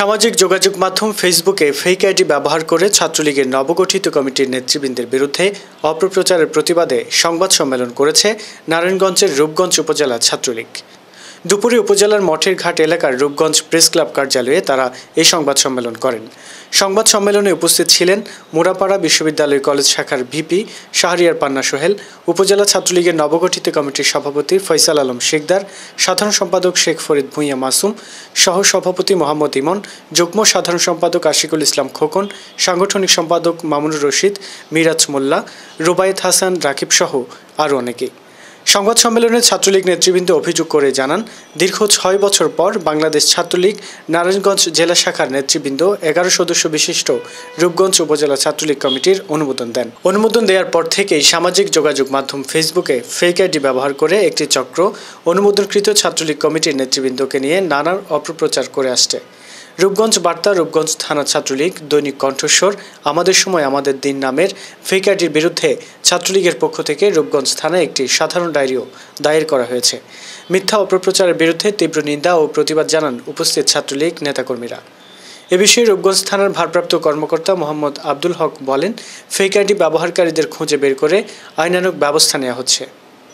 সামাজিক যোগাযোগ মাধ্যম ফেসবুকে ফেক আইডি ব্যবহার করে ছাত্রলীগের নবগঠিত কমিটির নেতৃবৃন্দের বিরুদ্ধে অপপ্রচারের প্রতিবাদে সংবাদ সম্মেলন করেছে নারায়ণগঞ্জের রূপগঞ্জ উপজেলা ছাত্রলীগ দুপুরে উপজেলার মঠের ঘাট এলাকার রূপগঞ্জ প্রেস ক্লাব কার্যালয়ে তারা এই সংবাদ সম্মেলন করেন সংবাদ সম্মেলনে উপস্থিত ছিলেন মুরাপাড়া বিশ্ববিদ্যালয় কলেজ শাখার ভিপি শাহরিয়ার পান্না সোহেল উপজেলা ছাত্রলীগের নবগঠিত কমিটির সভাপতি ফৈসাল আলম শেখদার সাধারণ সম্পাদক শেখ ফরিদ ভুঁইয়া মাসুম সহ সভাপতি মোহাম্মদ ইমন যুগ্ম সাধারণ সম্পাদক আশিকুল ইসলাম খোকন সাংগঠনিক সম্পাদক মামুনুর রশিদ মিরাজ মোল্লা রুবায়েত হাসান রাকিব সহ আরও অনেকে সংবাদ সম্মেলনে ছাত্রলীগ নেতৃবৃন্দ অভিযোগ করে জানান দীর্ঘ ছয় বছর পর বাংলাদেশ ছাত্রলীগ নারায়ণগঞ্জ জেলা শাখার নেতৃবৃন্দ এগারো সদস্য বিশিষ্ট রূপগঞ্জ উপজেলা ছাত্রলীগ কমিটির অনুমোদন দেন অনুমোদন দেওয়ার পর থেকেই সামাজিক যোগাযোগ মাধ্যম ফেসবুকে ফেক আইডি ব্যবহার করে একটি চক্র অনুমোদনকৃত ছাত্রলীগ কমিটির নেতৃবৃন্দকে নিয়ে নানান অপপ্রচার করে আসছে রূপগঞ্জ বার্তা রূপগঞ্জ থানা ছাত্রলীগ দৈনিক কণ্ঠস্বর আমাদের সময় আমাদের দিন নামের ফেক বিরুদ্ধে ছাত্রলীগের পক্ষ থেকে রূপগঞ্জ থানায় একটি সাধারণ ডায়েরিও দায়ের করা হয়েছে মিথ্যা অপপ্রচারের বিরুদ্ধে তীব্র নিন্দা ও প্রতিবাদ জানান উপস্থিত ছাত্রলীগ নেতাকর্মীরা এ বিষয়ে রূপগঞ্জ থানার ভারপ্রাপ্ত কর্মকর্তা মোহাম্মদ আব্দুল হক বলেন ফেক ব্যবহারকারীদের খুঁজে বের করে আইনানুক ব্যবস্থা নেওয়া হচ্ছে